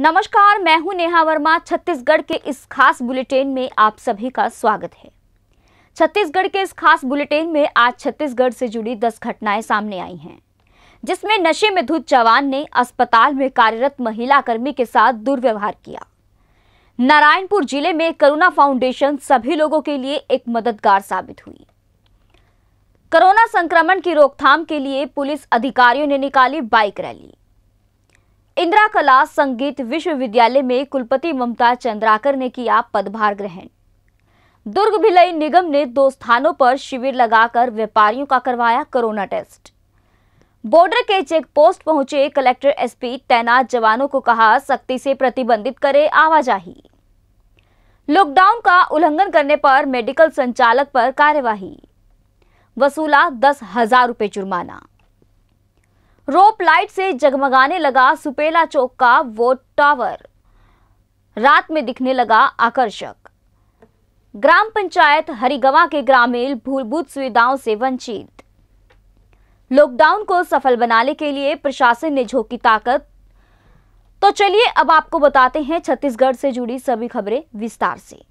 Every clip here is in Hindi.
नमस्कार मैं हूं नेहा वर्मा छत्तीसगढ़ के इस खास बुलेटिन में आप सभी का स्वागत है छत्तीसगढ़ के इस खास बुलेटिन में आज छत्तीसगढ़ से जुड़ी दस घटनाएं सामने आई हैं जिसमें नशे में धुत जवान ने अस्पताल में कार्यरत महिला कर्मी के साथ दुर्व्यवहार किया नारायणपुर जिले में करुणा फाउंडेशन सभी लोगों के लिए एक मददगार साबित हुई कोरोना संक्रमण की रोकथाम के लिए पुलिस अधिकारियों ने निकाली बाइक रैली इंदिरा कला संगीत विश्वविद्यालय में कुलपति ममता चंद्राकर ने किया पदभार ग्रहण दुर्ग भिलई निगम ने दो स्थानों पर शिविर लगाकर व्यापारियों का करवाया कोरोना टेस्ट बॉर्डर के चेक पोस्ट पहुंचे कलेक्टर एसपी तैनात जवानों को कहा सख्ती से प्रतिबंधित करे आवाजाही लॉकडाउन का उल्लंघन करने पर मेडिकल संचालक पर कार्यवाही वसूला दस हजार रुपए जुर्माना रोप लाइट से जगमगाने लगा सुपेला चौक का वो टावर रात में दिखने लगा आकर्षक ग्राम पंचायत हरिगवा के ग्रामीण भूलभूत सुविधाओं से वंचित लॉकडाउन को सफल बनाने के लिए प्रशासन ने झोंकी ताकत तो चलिए अब आपको बताते हैं छत्तीसगढ़ से जुड़ी सभी खबरें विस्तार से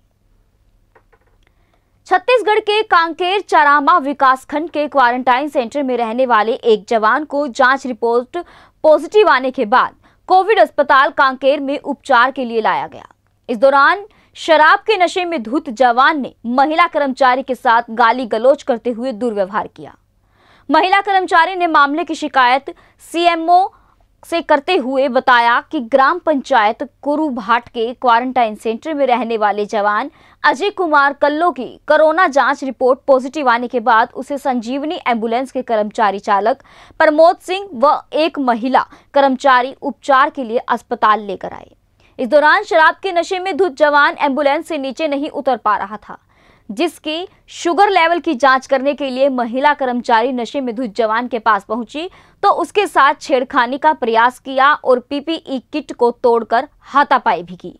छत्तीसगढ़ के कांकेर चारामा विकासखंड के क्वारंटाइन सेंटर में रहने वाले एक जवान को जांच रिपोर्ट पॉजिटिव आने के बाद कोविड अस्पताल कांकेर में उपचार के लिए लाया गया इस दौरान शराब के नशे में धुत जवान ने महिला कर्मचारी के साथ गाली गलोच करते हुए दुर्व्यवहार किया महिला कर्मचारी ने मामले की शिकायत सीएमओ से करते हुए बताया कि ग्राम पंचायत कुरुभाट के क्वारंटाइन सेंटर में रहने वाले जवान अजय कुमार कल्लो की कोरोना जांच रिपोर्ट पॉजिटिव आने के बाद उसे संजीवनी एम्बुलेंस के कर्मचारी चालक प्रमोद सिंह व एक महिला कर्मचारी उपचार के लिए अस्पताल लेकर आए इस दौरान शराब के नशे में धुत जवान एम्बुलेंस से नीचे नहीं उतर पा रहा था जिसकी शुगर लेवल की जांच करने के लिए महिला कर्मचारी नशे में धुत जवान के पास पहुंची तो उसके साथ छेड़खानी का प्रयास किया और पीपीई किट को तोड़कर हाथापाई भी की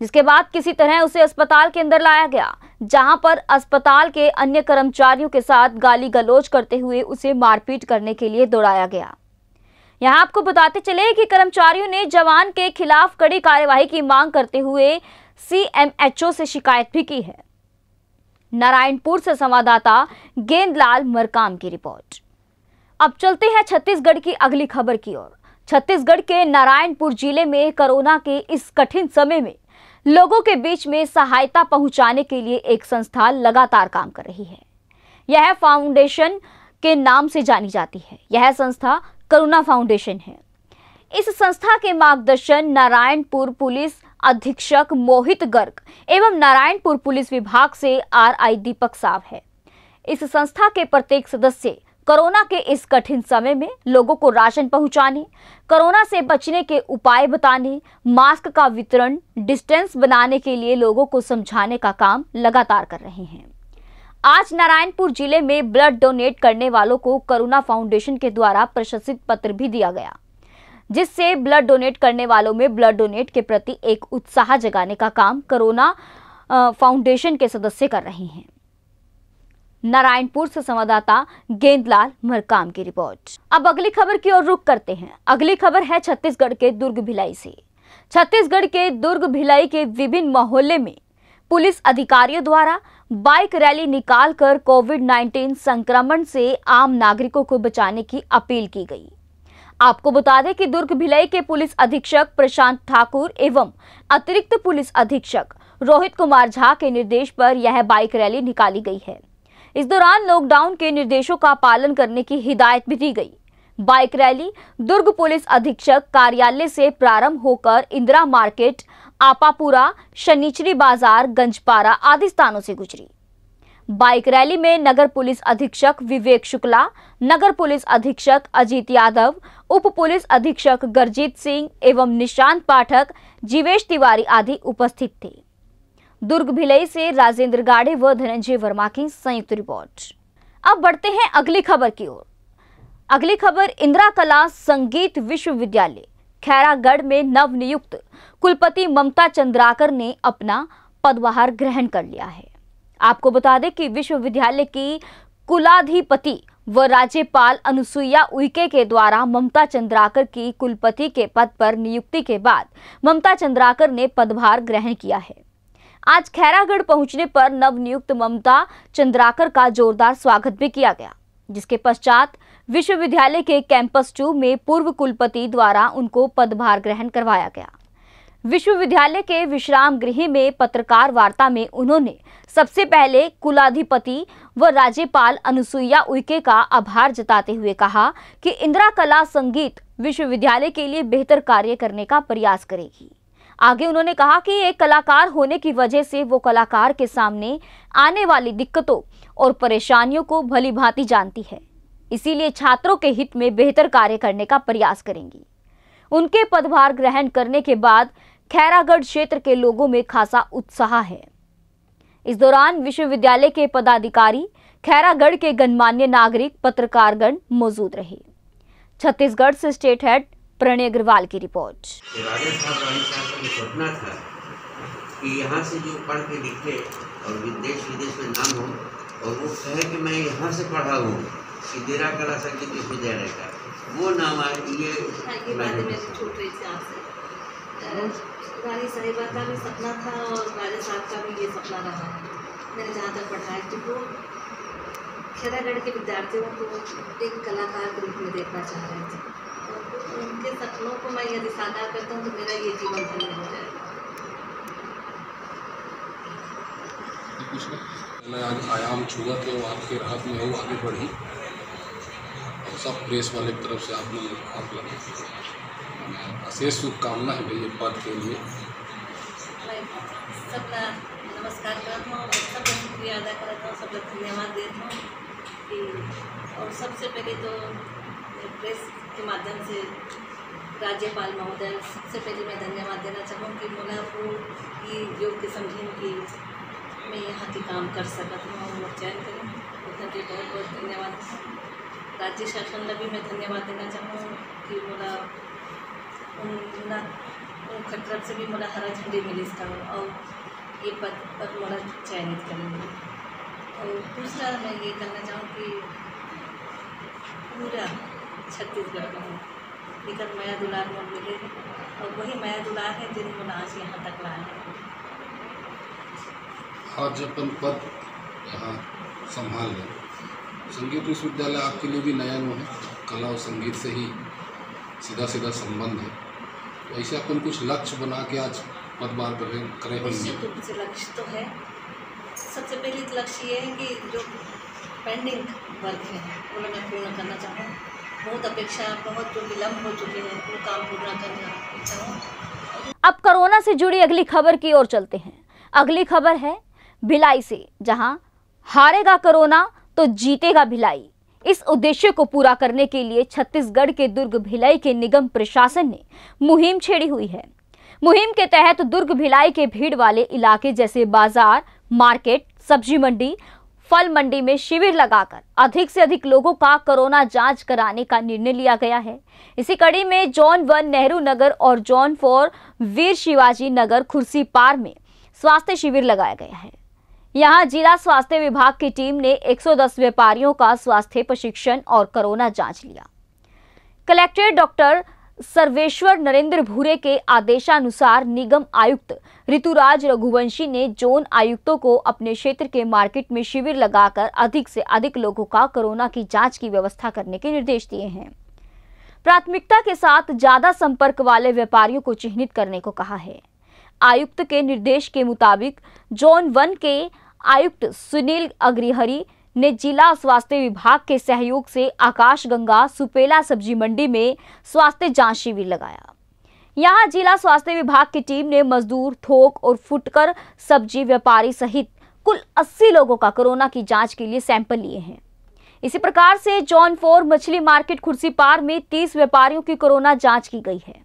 जिसके बाद किसी तरह उसे अस्पताल के अंदर लाया गया जहां पर अस्पताल के अन्य कर्मचारियों के साथ गाली गलोच करते हुए उसे मारपीट करने के लिए दौड़ाया गया यहां आपको बताते चले कि कर्मचारियों ने जवान के खिलाफ कड़ी कार्यवाही की मांग करते हुए सीएमएचओ से शिकायत भी की है नारायणपुर से संवाददाता गेंदलाल मरकाम की रिपोर्ट अब चलते हैं छत्तीसगढ़ की अगली खबर की ओर छत्तीसगढ़ के नारायणपुर जिले में कोरोना के इस कठिन समय में लोगों के बीच में सहायता पहुंचाने के लिए एक संस्था लगातार काम कर रही है यह फाउंडेशन के नाम से जानी जाती है यह संस्था करुणा फाउंडेशन है इस संस्था के मार्गदर्शन नारायणपुर पुलिस अधीक्षक मोहित गर्ग एवं नारायणपुर पुलिस विभाग से आरआई दीपक साहब है इस संस्था के प्रत्येक सदस्य कोरोना के इस कठिन समय में लोगों को राशन पहुंचाने कोरोना से बचने के उपाय बताने मास्क का वितरण डिस्टेंस बनाने के लिए लोगों को समझाने का काम लगातार कर रहे हैं आज नारायणपुर जिले में ब्लड डोनेट करने वालों को करुणा फाउंडेशन के द्वारा प्रशंसित पत्र भी दिया गया जिससे ब्लड डोनेट करने वालों में ब्लड डोनेट के प्रति एक उत्साह जगाने का काम कोरोना फाउंडेशन के सदस्य कर रहे हैं नारायणपुर से संवाददाता गेंदलाल मरकाम की रिपोर्ट अब अगली खबर की ओर रुख करते हैं अगली खबर है छत्तीसगढ़ के दुर्ग भिलाई से छत्तीसगढ़ के दुर्ग भिलाई के विभिन्न मोहल्ले में पुलिस अधिकारियों द्वारा बाइक रैली निकालकर कोविड 19 संक्रमण से आम नागरिकों को बचाने की अपील की गई आपको बता दें कि दुर्ग भिलाई के पुलिस अधीक्षक प्रशांत ठाकुर एवं अतिरिक्त पुलिस अधीक्षक रोहित कुमार झा के निर्देश पर यह बाइक रैली निकाली गई है इस दौरान लॉकडाउन के निर्देशों का पालन करने की हिदायत भी दी गई बाइक रैली दुर्ग पुलिस अधीक्षक कार्यालय से प्रारंभ होकर इंदिरा मार्केट आपापुरा शनिचरी बाजार गंजपारा आदि स्थानों से गुजरी बाइक रैली में नगर पुलिस अधीक्षक विवेक शुक्ला नगर पुलिस अधीक्षक अजीत यादव उप पुलिस अधीक्षक गरजीत सिंह एवं निशांत पाठक जीवेश तिवारी आदि उपस्थित थे दुर्ग भिलई से राजेंद्र गाड़े व धनंजय वर्मा की संयुक्त रिपोर्ट अब बढ़ते हैं अगली खबर की ओर अगली खबर इंदिरा कला संगीत विश्वविद्यालय खैरागढ़ में नवनियुक्त कुलपति ममता चंद्राकर ने अपना पदभार ग्रहण कर लिया है आपको बता दें कि विश्वविद्यालय की कुलाधिपति व राज्यपाल अनुसुईया उइके के द्वारा ममता चंद्राकर की कुलपति के पद पर नियुक्ति के बाद ममता चंद्राकर ने पदभार ग्रहण किया है आज खैरागढ़ पहुंचने पर नवनियुक्त ममता चंद्राकर का जोरदार स्वागत भी किया गया जिसके पश्चात विश्वविद्यालय के कैंपस टू में पूर्व कुलपति द्वारा उनको पदभार ग्रहण करवाया गया विश्वविद्यालय के विश्राम गृह में पत्रकार वार्ता में उन्होंने सबसे पहले कुलाधिपति व राज्यपाल अनुसुईया उइके का आभार जताते हुए कहा कि इंदिरा कला संगीत विश्वविद्यालय के लिए बेहतर कार्य करने का प्रयास करेगी आगे उन्होंने कहा कि एक कलाकार होने की वजह से वो कलाकार के सामने आने वाली दिक्कतों और परेशानियों को भली भांति जानती है इसीलिए छात्रों के हित में बेहतर कार्य करने का प्रयास करेंगी उनके पदभार ग्रहण करने के बाद खैरागढ़ क्षेत्र के लोगों में खासा उत्साह है इस दौरान विश्वविद्यालय के पदाधिकारी खैरागढ़ के गणमान्य नागरिक पत्रकारगण मौजूद रहे छत्तीसगढ़ से स्टेट हेड प्रणय अग्रवाल की रिपोर्ट सपना था कि यहाँ से जो पढ़ के लिखे और विदेश विदेश में नाम हो और वो कहे कि मैं यहाँ से पढ़ा हूँ सिदेरा कला संगीत विश्वविद्यालय का वो नाम आए ये મારી સહેબાતાની સપના હતા અને મારા સાથ સાથી એ સપના રહ્યા મેં જ્યાં તક પઢાય કિપુ છેડા ગણ કે વિદ્યાર્થીઓ તો એક કલાકાર રૂપ મે દેખા ચાહતા હતા તો ઉનકે સપનો કો મેં એ દિશા દ આપ કરું તો મેરા યે જીવ મન ભરે જાય તો કુછ મે આજ આયામ ચૂગા કે વાહ કે હાથ મે હું આગે ભડી અને સબ પ્રેસ વાલે તરફ સે આપને એક તાક લાગી अशेष शुभकामना है भैया पद के लिए सबका नमस्कार करता हूँ सबका शुक्रिया अदा करता हूँ सबका धन्यवाद देता हूँ कि और सबसे पहले तो प्रेस के माध्यम से राज्यपाल महोदय सबसे पहले मैं धन्यवाद देना चाहूँ कि मुला वो ये योग्य समझें कि मैं यहाँ के काम कर सकता हूँ और चयन करूँ उतना के बहुत बहुत धन्यवाद राज्य शासन का भी मैं धन्यवाद देना चाहूँ कि मुला उन से भी मोला हरा झंडी मिली और ये पद पर मोला चयनित करेंगे और दूसरा मैं ये कहना चाहूँ कि पूरा छत्तीसगढ़ में हूँ लेकिन माया दुलार मोल मिले और वही माया दुलार है जिन मोला आज यहाँ तक लाए हैं आज अपन पद यहाँ संभाल रहे संगीत विश्वविद्यालय आपके लिए भी नया नो है कला और संगीत से ही सीधा सीधा संबंध है ऐसे अपन कुछ लक्ष्य बना के आज मतदान करें करें तो कुछ लक्ष्य तो है सबसे पहले तो लक्ष्य ये है कि जो पेंडिंग वर्क है वो मैं पूर्ण करना चाहूँ बहुत अपेक्षा बहुत जो विलम्ब हो चुके हैं वो काम पूरा करना चाहूँ अब कोरोना से जुड़ी अगली खबर की ओर चलते हैं अगली खबर है भिलाई से जहां हारेगा कोरोना तो जीतेगा भिलाई इस उद्देश्य को पूरा करने के लिए छत्तीसगढ़ के दुर्ग भिलाई के निगम प्रशासन ने मुहिम छेड़ी हुई है मुहिम के तहत दुर्ग भिलाई के भीड़ वाले इलाके जैसे बाजार मार्केट सब्जी मंडी फल मंडी में शिविर लगाकर अधिक से अधिक लोगों का कोरोना जांच कराने का निर्णय लिया गया है इसी कड़ी में जॉन वन नेहरू नगर और zone four Veer Shivaji Nagar Khursipar में स्वास्थ्य शिविर लगाया गया है यहां जिला स्वास्थ्य विभाग की टीम ने 110 व्यापारियों का स्वास्थ्य प्रशिक्षण और कोरोना जांच लिया कलेक्टर डॉक्टर सर्वेश्वर नरेंद्र भूरे के आदेशानुसार निगम आयुक्त ऋतुराज रघुवंशी ने जोन आयुक्तों को अपने क्षेत्र के मार्केट में शिविर लगाकर अधिक से अधिक लोगों का कोरोना की जांच की व्यवस्था करने के निर्देश दिए हैं प्राथमिकता के साथ ज्यादा संपर्क वाले व्यापारियों को चिन्हित करने को कहा है आयुक्त के निर्देश के मुताबिक जोन वन के आयुक्त सुनील अग्रिहरी ने जिला स्वास्थ्य विभाग के सहयोग से आकाशगंगा सुपेला सब्जी मंडी में स्वास्थ्य जांच शिविर लगाया यहां जिला स्वास्थ्य विभाग की टीम ने मजदूर थोक और फुटकर सब्जी व्यापारी सहित कुल 80 लोगों का कोरोना की जांच के लिए सैंपल लिए हैं इसी प्रकार से जॉन फोर मछली मार्केट खुर्सीपार में तीस व्यापारियों की कोरोना जांच की गई है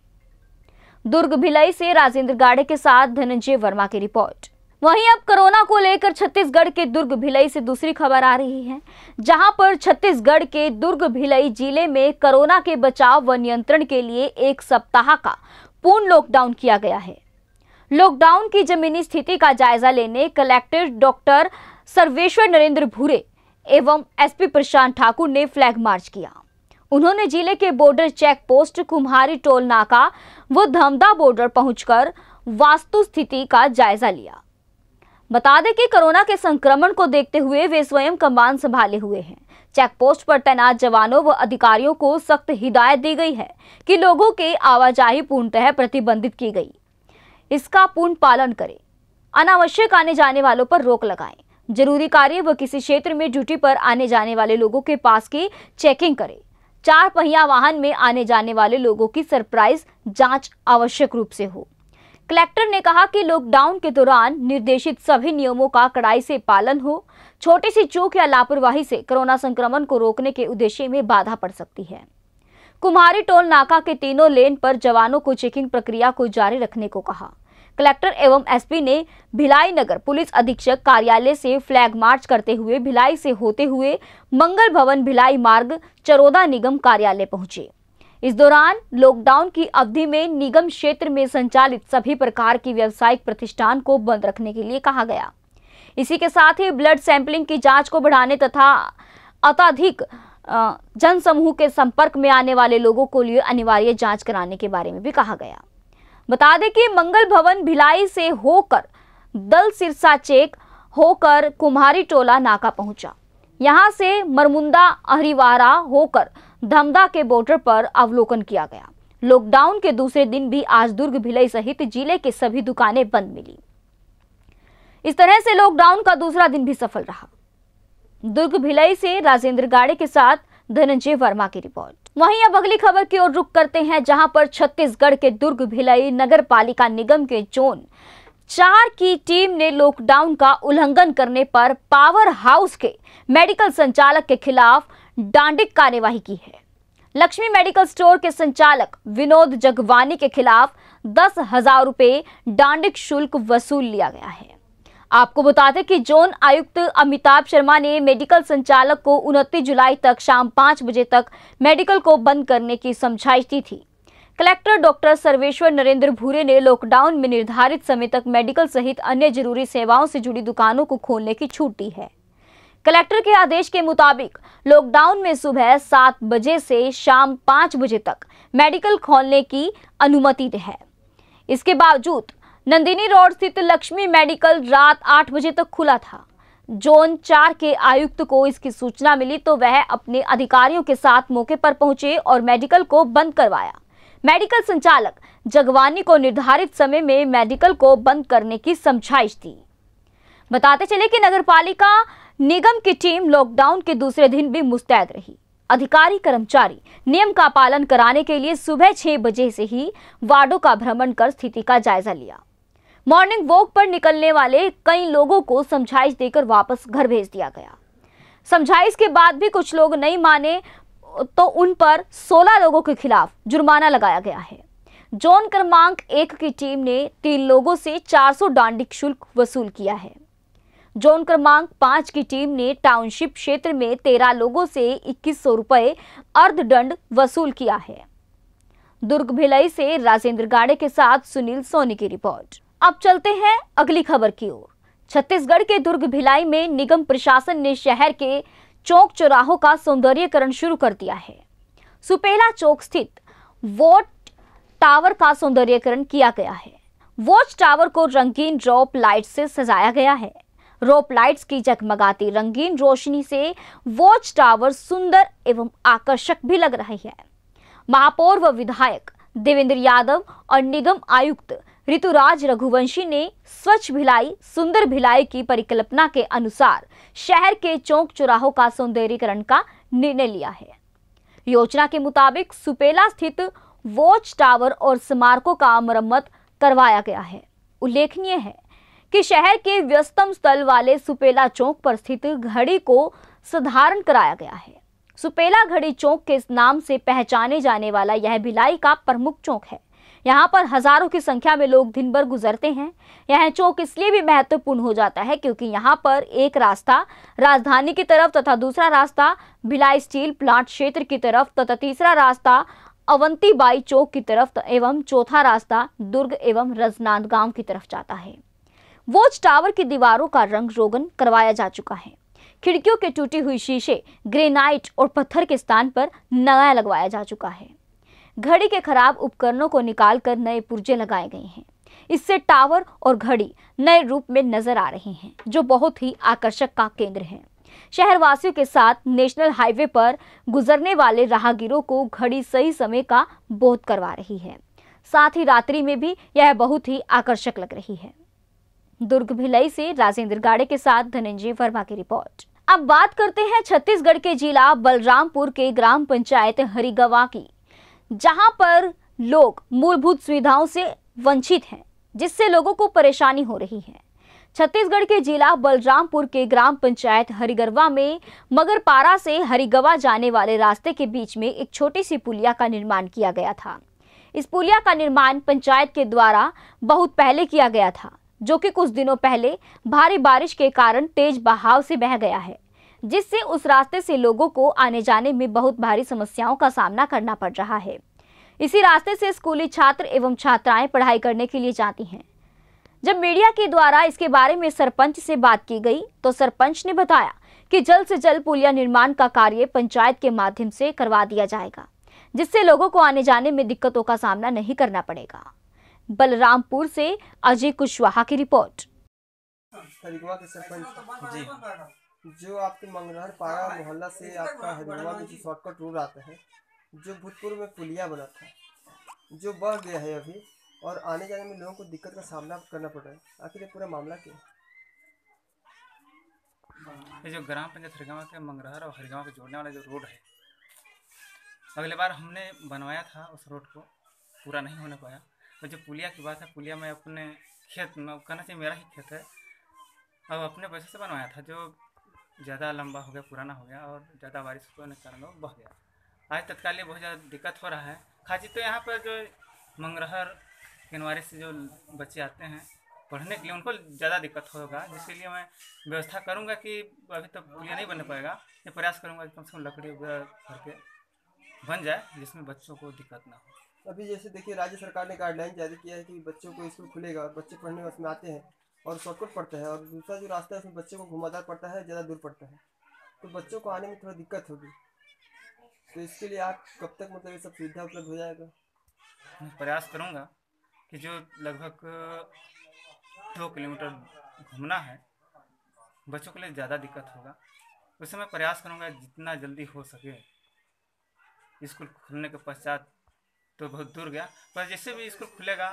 दुर्ग भिलई से राजेंद्र गाड़े के साथ धनंजय वर्मा की रिपोर्ट वहीं अब कोरोना को लेकर छत्तीसगढ़ के दुर्ग भिलई से दूसरी खबर आ रही है जहां पर छत्तीसगढ़ के दुर्ग भिलई जिले में कोरोना के बचाव व नियंत्रण के लिए एक सप्ताह का पूर्ण लॉकडाउन किया गया है लॉकडाउन की जमीनी स्थिति का जायजा लेने कलेक्टर डॉक्टर सर्वेश्वर नरेंद्र भूरे एवं एसपी प्रशांत ठाकुर ने फ्लैग मार्च किया उन्होंने जिले के border check post Kumhari toll नाका व धमदा बॉर्डर पहुंचकर वास्तु स्थिति का जायजा लिया बता दें कि कोरोना के संक्रमण को देखते हुए वे स्वयं कमान संभाले हुए हैं चेक पोस्ट पर तैनात जवानों व अधिकारियों को सख्त हिदायत दी गई है कि लोगों के आवाजाही पूर्णतः प्रतिबंधित की गई इसका पूर्ण पालन करें अनावश्यक आने जाने वालों पर रोक लगाएं जरूरी कार्य व किसी क्षेत्र में ड्यूटी पर आने जाने वाले लोगों के पास की चेकिंग करें चार पहिया वाहन में आने जाने वाले लोगों की सरप्राइज जाँच आवश्यक रूप से हो कलेक्टर ने कहा कि लॉकडाउन के दौरान निर्देशित सभी नियमों का कड़ाई से पालन हो छोटी सी चूक या लापरवाही से कोरोना संक्रमण को रोकने के उद्देश्य में बाधा पड़ सकती है कुम्हारी टोल नाका के तीनों लेन पर जवानों को चेकिंग प्रक्रिया को जारी रखने को कहा कलेक्टर एवं एसपी ने भिलाई नगर पुलिस अधीक्षक कार्यालय से फ्लैग मार्च करते हुए भिलाई से होते हुए मंगल भवन भिलाई मार्ग चरोदा निगम कार्यालय पहुंचे इस दौरान लॉकडाउन की अवधि में निगम क्षेत्र में संचालित सभी प्रकार की व्यवसायिक प्रतिष्ठान को बंद रखने के लिए कहा गया इसी के साथ ही ब्लड सैंपलिंग की जांच को बढ़ाने तथा अत्यधिक जनसमूह के संपर्क में आने वाले लोगों को लिए अनिवार्य जांच कराने के बारे में भी कहा गया बता दें कि मंगल भवन भिलाई से होकर दल सिरसा चेक होकर कुम्हारी टोला नाका पहुंचा यहां से मरमुंदा अहरीवारा होकर धमदा के बॉर्डर पर अवलोकन किया गया लॉकडाउन के दूसरे दिन भी आज दुर्ग भिलई सहित जिले के सभी दुकानें बंद मिली इस तरह से लॉकडाउन का दूसरा दिन भी सफल रहा दुर्ग भिलई से राजेंद्र गाड़े के साथ धनंजय वर्मा की रिपोर्ट वहीं अब अगली खबर की ओर रुक करते हैं जहां पर छत्तीसगढ़ के दुर्ग भिलई नगर पालिका निगम के जोन चार की टीम ने लॉकडाउन का उल्लंघन करने पर पावर हाउस के मेडिकल संचालक के खिलाफ दांडिक कार्यवाही की है लक्ष्मी मेडिकल स्टोर के संचालक विनोद जगवानी के खिलाफ दस हजार रुपए दांडिक शुल्क वसूल लिया गया है आपको बता दें कि जोन आयुक्त अमिताभ शर्मा ने मेडिकल संचालक को उनतीस जुलाई तक शाम पांच बजे तक मेडिकल को बंद करने की समझाइश दी थी कलेक्टर डॉक्टर सर्वेश्वर नरेंद्र भूरे ने लॉकडाउन में निर्धारित समय तक मेडिकल सहित अन्य जरूरी सेवाओं से जुड़ी दुकानों को खोलने की छूट दी है कलेक्टर के आदेश के मुताबिक लॉकडाउन में सुबह सात बजे से शाम पांच बजे तक मेडिकल खोलने की अनुमति है इसके बावजूद नंदिनी रोड स्थित लक्ष्मी मेडिकल रात आठ बजे तक खुला था जोन चार के आयुक्त को इसकी सूचना मिली तो वह अपने अधिकारियों के साथ मौके पर पहुंचे और मेडिकल को बंद करवाया मेडिकल संचालक जगवानी को निर्धारित समय में मेडिकल को बंद करने की समझाइश दी बताते चले कि नगरपालिका निगम की टीम लॉकडाउन के दूसरे दिन भी मुस्तैद रही अधिकारी कर्मचारी नियम का पालन कराने के लिए सुबह छह बजे से ही वार्डो का भ्रमण कर स्थिति का जायजा लिया मॉर्निंग वॉक पर निकलने वाले कई लोगों को समझाइश देकर वापस घर भेज दिया गया समझाइश के बाद भी कुछ लोग नहीं माने तो उन पर 16 लोगों के खिलाफ जुर्माना लगाया गया है जोन क्रमांक एक की टीम ने तीन लोगों से 400 डांडिक शुल्क वसूल किया है जोन क्रमांक पांच की टीम ने टाउनशिप क्षेत्र में तेरह लोगों से इक्कीस सौ रुपए अर्धदंड वसूल किया है दुर्ग भिलई से राजेंद्र गाड़े के साथ सुनील सोनी की रिपोर्ट अब चलते हैं अगली खबर की ओर छत्तीसगढ़ के दुर्ग भिलाई में निगम प्रशासन ने शहर के चौक चौराहों का सौंदर्यकरण शुरू कर दिया है सुपेला चौक स्थित वोट टावर का सौंदर्यकरण किया गया है वॉच टावर को रंगीन ड्रॉप लाइट से सजाया गया है रोप लाइट्स की जगमगाती रंगीन रोशनी से वॉच टावर सुंदर एवं आकर्षक भी लग रही है महापौर व विधायक देवेंद्र यादव और निगम आयुक्त ऋतुराज रघुवंशी ने स्वच्छ भिलाई सुंदर भिलाई की परिकल्पना के अनुसार शहर के चौक चौराहों का सौंदर्यीकरण का निर्णय लिया है योजना के मुताबिक सुपेला स्थित वॉच टावर और स्मारकों का मरम्मत करवाया गया है उल्लेखनीय है कि शहर के व्यस्तम स्थल वाले सुपेला चौक पर स्थित घड़ी को साधारण कराया गया है सुपेला घड़ी चौक के नाम से पहचाने जाने वाला यह भिलाई का प्रमुख चौक है यहाँ पर हजारों की संख्या में लोग दिन भर गुजरते हैं यह चौक इसलिए भी महत्वपूर्ण हो जाता है क्योंकि यहाँ पर एक रास्ता राजधानी की तरफ तथा दूसरा रास्ता भिलाई स्टील प्लांट क्षेत्र की तरफ तथा तीसरा रास्ता अवंती बाई चौक की तरफ एवं चौथा रास्ता दुर्ग एवं रजनांद गांव की तरफ जाता है वॉच टावर की दीवारों का रंग रोगन करवाया जा चुका है खिड़कियों के टूटी हुई शीशे ग्रेनाइट और पत्थर के स्थान पर नया लगवाया जा चुका है घड़ी के खराब उपकरणों को निकालकर नए पुर्जे लगाए गए हैं इससे टावर और घड़ी नए रूप में नजर आ रहे हैं जो बहुत ही आकर्षक का केंद्र है शहरवासियों के साथ नेशनल हाईवे पर गुजरने वाले राहगीरों को घड़ी सही समय का बोध करवा रही है साथ ही रात्रि में भी यह बहुत ही आकर्षक लग रही है दुर्ग भिलई से राजेंद्र गाड़े के साथ धनंजय वर्मा की रिपोर्ट अब बात करते हैं छत्तीसगढ़ के जिला बलरामपुर के ग्राम पंचायत हरिगवा की जहां पर लोग मूलभूत सुविधाओं से वंचित हैं जिससे लोगों को परेशानी हो रही है छत्तीसगढ़ के जिला बलरामपुर के ग्राम पंचायत हरिगरवा में मगरपारा से हरिगवा जाने वाले रास्ते के बीच में एक छोटी सी पुलिया का निर्माण किया गया था इस पुलिया का निर्माण पंचायत के द्वारा बहुत पहले किया गया था जो कि कुछ दिनों पहले भारी बारिश के कारण तेज बहाव से बह गया है जिससे उस रास्ते से लोगों को आने जाने में बहुत भारी समस्याओं का सामना करना पड़ रहा है इसी रास्ते से स्कूली छात्र एवं छात्राएं पढ़ाई करने के लिए जाती हैं जब मीडिया के द्वारा इसके बारे में सरपंच से बात की गई तो सरपंच ने बताया कि जल्द से जल्द पुलिया निर्माण का कार्य पंचायत के माध्यम से करवा दिया जाएगा जिससे लोगों को आने जाने में दिक्कतों का सामना नहीं करना पड़ेगा बलरामपुर से अजय कुशवाहा की रिपोर्ट के सरपंच जी जो आपके मंगलहर पारा मोहल्ला से आपका हरिमा में जो शॉर्टकट रोड आता है जो भूतपुर में पुलिया बना था जो बढ़ गया है अभी और आने जाने में लोगों को दिक्कत का सामना करना पड़ रहा है आखिर पूरा मामला क्या ये जो ग्राम पंचायत हरिगामा के मंगरहर और हरिगामा को जोड़ने वाला जो रोड है अगले बार हमने बनवाया था उस रोड को पूरा नहीं होने पाया और तो जो पुलिया की बात है पुलिया मैं अपने खेत में कहना चाहिए मेरा ही खेत है और अपने पैसे से बनवाया था जो ज़्यादा लंबा हो गया पुराना हो गया और ज़्यादा बारिश होने के कारण बह गया आज तत्काल ये बहुत ज़्यादा दिक्कत हो रहा है खासी तो यहाँ पर जो मंगरहर किनवारी से जो बच्चे आते हैं पढ़ने के लिए उनको ज़्यादा दिक्कत होगा जिसके लिए मैं व्यवस्था करूँगा कि अभी तो पुलिया नहीं बन पाएगा ये प्रयास करूँगा कि कम से कम लकड़ी वगैरह भर के बन जाए जिसमें बच्चों को दिक्कत ना हो अभी जैसे देखिए राज्य सरकार ने गाइडलाइन जारी किया है कि बच्चों को स्कूल खुलेगा और बच्चे पढ़ने में उसमें आते हैं और शॉर्टकट पड़ता है और दूसरा जो रास्ता है उसमें बच्चों को घुमादार पड़ता है ज़्यादा दूर पड़ता है तो बच्चों को आने में थोड़ा दिक्कत होगी तो इसके लिए आप कब तक मतलब ये सब सुविधा उपलब्ध हो जाएगा मैं प्रयास करूँगा कि जो लगभग दो किलोमीटर घूमना है बच्चों के लिए ज़्यादा दिक्कत होगा उससे मैं प्रयास करूँगा जितना जल्दी हो सके स्कूल खुलने के पश्चात तो बहुत दूर गया पर जैसे भी स्कूल खुलेगा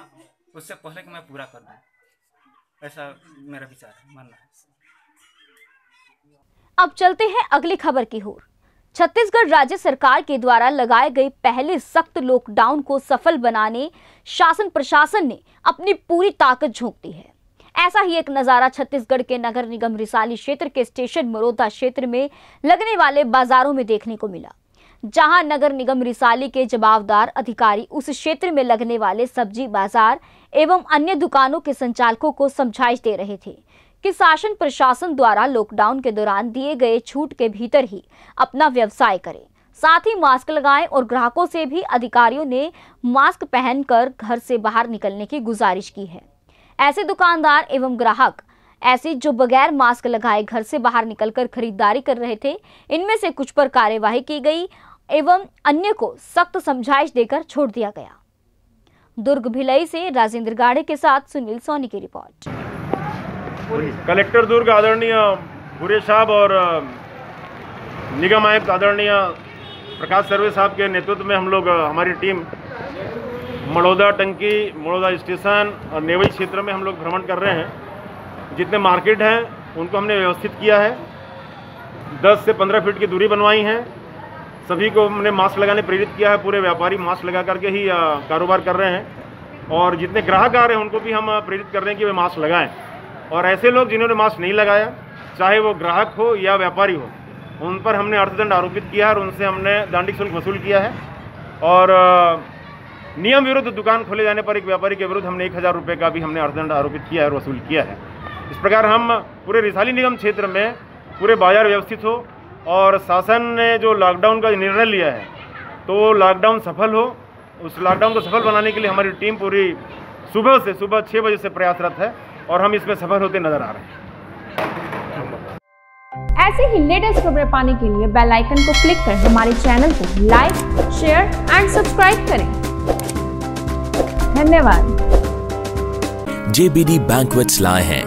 उससे पहले कि मैं पूरा कर दूँ ऐसा मेरा विचार है मानना है अब चलते हैं अगली खबर की ओर छत्तीसगढ़ राज्य सरकार के द्वारा लगाए गए पहले सख्त लॉकडाउन को सफल बनाने शासन प्रशासन ने अपनी पूरी ताकत झोंक दी है ऐसा ही एक नज़ारा छत्तीसगढ़ के नगर निगम रिसाली क्षेत्र के स्टेशन मरोदा क्षेत्र में लगने वाले बाजारों में देखने को मिला जहां नगर निगम रिसाली के जवाबदार अधिकारी उस क्षेत्र में लगने वाले सब्जी बाजार एवं अन्य दुकानों के संचालकों को समझाइश दे रहे थे कि शासन प्रशासन द्वारा लॉकडाउन के दौरान दिए गए छूट के भीतर ही अपना व्यवसाय करें साथ ही मास्क लगाएं और ग्राहकों से भी अधिकारियों ने मास्क पहनकर घर से बाहर निकलने की गुजारिश की है ऐसे दुकानदार एवं ग्राहक ऐसे जो बगैर मास्क लगाए घर से बाहर निकलकर खरीदारी कर रहे थे इनमें से कुछ पर कार्यवाही की गई एवं अन्य को सख्त समझाइश देकर छोड़ दिया गया दुर्ग भिलई से राजेंद्र गाड़े के साथ सुनील सोनी की रिपोर्ट कलेक्टर दुर्ग आदरणीय भूरे साहब और निगम आयुक्त आदरणीय प्रकाश सर्वे साहब के नेतृत्व में हम लोग हमारी टीम मड़ौदा टंकी मड़ौदा स्टेशन और नेवई क्षेत्र में हम लोग भ्रमण कर रहे हैं जितने मार्केट हैं उनको हमने व्यवस्थित किया है 10 से 15 फीट की दूरी बनवाई है सभी को हमने मास्क लगाने प्रेरित किया है पूरे व्यापारी मास्क लगा करके ही कारोबार कर रहे हैं और जितने ग्राहक आ रहे हैं उनको भी हम प्रेरित कर रहे हैं कि वे मास्क लगाएं और ऐसे लोग जिन्होंने मास्क नहीं लगाया चाहे वो ग्राहक हो या व्यापारी हो उन पर हमने अर्थदंड आरोपित किया है और उनसे हमने दांडिक शुल्क वसूल किया है और नियम विरुद्ध दुकान खोले जाने पर एक व्यापारी के विरुद्ध हमने एक हज़ार रुपये का भी हमने अर्थदंड आरोपित किया है और वसूल किया है इस प्रकार हम पूरे रिसाली निगम क्षेत्र में पूरे बाजार व्यवस्थित हो और शासन ने जो लॉकडाउन का निर्णय लिया है तो लॉकडाउन सफल हो उस लॉकडाउन को सफल बनाने के लिए हमारी टीम पूरी सुबह से सुबह छः बजे से प्रयासरत है और हम इसमें सफल होते नजर आ रहे हैं ऐसे ही लेटेस्ट खबरें पाने के लिए बेल आइकन को क्लिक कर हमारे चैनल को लाइक शेयर एंड सब्सक्राइब करें धन्यवाद जेबीडी बैंकवेट्स लाए हैं